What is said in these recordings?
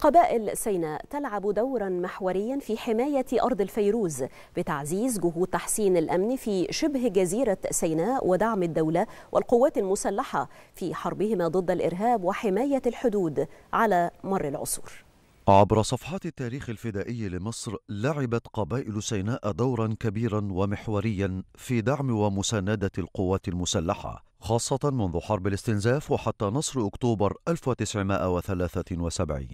قبائل سيناء تلعب دورا محوريا في حماية أرض الفيروز بتعزيز جهود تحسين الأمن في شبه جزيرة سيناء ودعم الدولة والقوات المسلحة في حربهما ضد الإرهاب وحماية الحدود على مر العصور عبر صفحات التاريخ الفدائي لمصر لعبت قبائل سيناء دورا كبيرا ومحوريا في دعم ومساندة القوات المسلحة خاصة منذ حرب الاستنزاف وحتى نصر أكتوبر 1973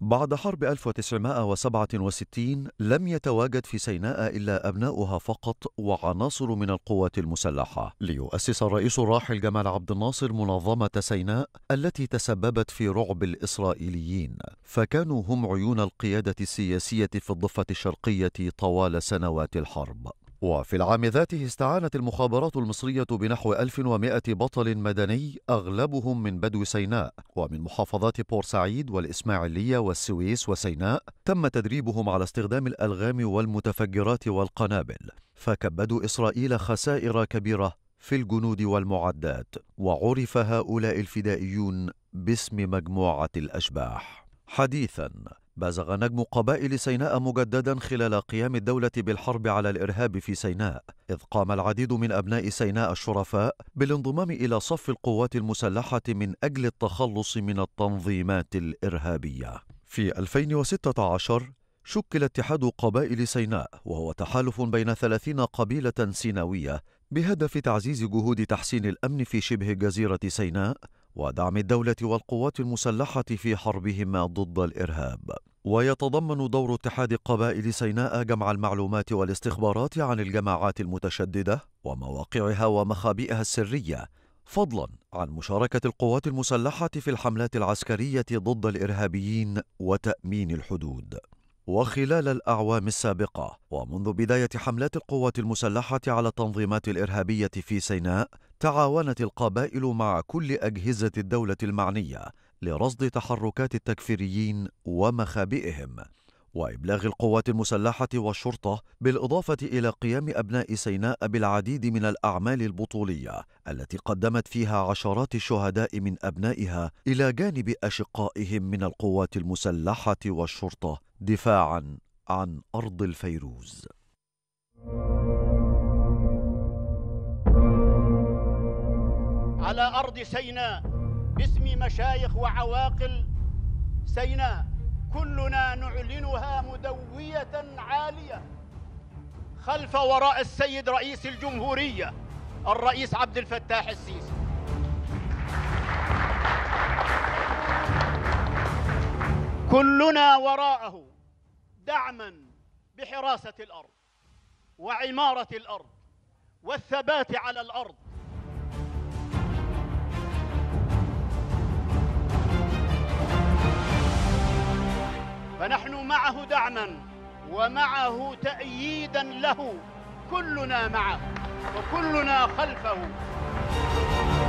بعد حرب 1967 لم يتواجد في سيناء إلا أبناؤها فقط وعناصر من القوات المسلحة ليؤسس الرئيس الراحل جمال عبد الناصر منظمة سيناء التي تسببت في رعب الإسرائيليين فكانوا هم عيون القيادة السياسية في الضفة الشرقية طوال سنوات الحرب وفي العام ذاته استعانت المخابرات المصرية بنحو 1100 بطل مدني أغلبهم من بدو سيناء ومن محافظات بورسعيد والإسماعيلية والسويس وسيناء تم تدريبهم على استخدام الألغام والمتفجرات والقنابل فكبدوا إسرائيل خسائر كبيرة في الجنود والمعدات وعرف هؤلاء الفدائيون باسم مجموعة الأشباح حديثاً بازغ نجم قبائل سيناء مجددا خلال قيام الدولة بالحرب على الإرهاب في سيناء إذ قام العديد من أبناء سيناء الشرفاء بالانضمام إلى صف القوات المسلحة من أجل التخلص من التنظيمات الإرهابية في 2016 شكل اتحاد قبائل سيناء وهو تحالف بين 30 قبيلة سيناوية بهدف تعزيز جهود تحسين الأمن في شبه جزيرة سيناء ودعم الدولة والقوات المسلحة في حربهما ضد الإرهاب ويتضمن دور اتحاد قبائل سيناء جمع المعلومات والاستخبارات عن الجماعات المتشددة ومواقعها ومخابئها السرية فضلا عن مشاركة القوات المسلحة في الحملات العسكرية ضد الإرهابيين وتأمين الحدود وخلال الأعوام السابقة ومنذ بداية حملات القوات المسلحة على التنظيمات الإرهابية في سيناء تعاونت القبائل مع كل أجهزة الدولة المعنية لرصد تحركات التكفيريين ومخابئهم وإبلاغ القوات المسلحة والشرطة بالإضافة إلى قيام أبناء سيناء بالعديد من الأعمال البطولية التي قدمت فيها عشرات الشهداء من أبنائها إلى جانب أشقائهم من القوات المسلحة والشرطة دفاعاً عن أرض الفيروز. thank you على أرض سيناء باسم مشايخ وعواقل سيناء كلنا نعلنها مدوية عالية خلف وراء السيد رئيس الجمهورية الرئيس عبد الفتاح السيسي كلنا وراءه دعما بحراسة الأرض وعمارة الأرض والثبات على الأرض فنحن معه دعما ومعه تأييدا له كلنا معه وكلنا خلفه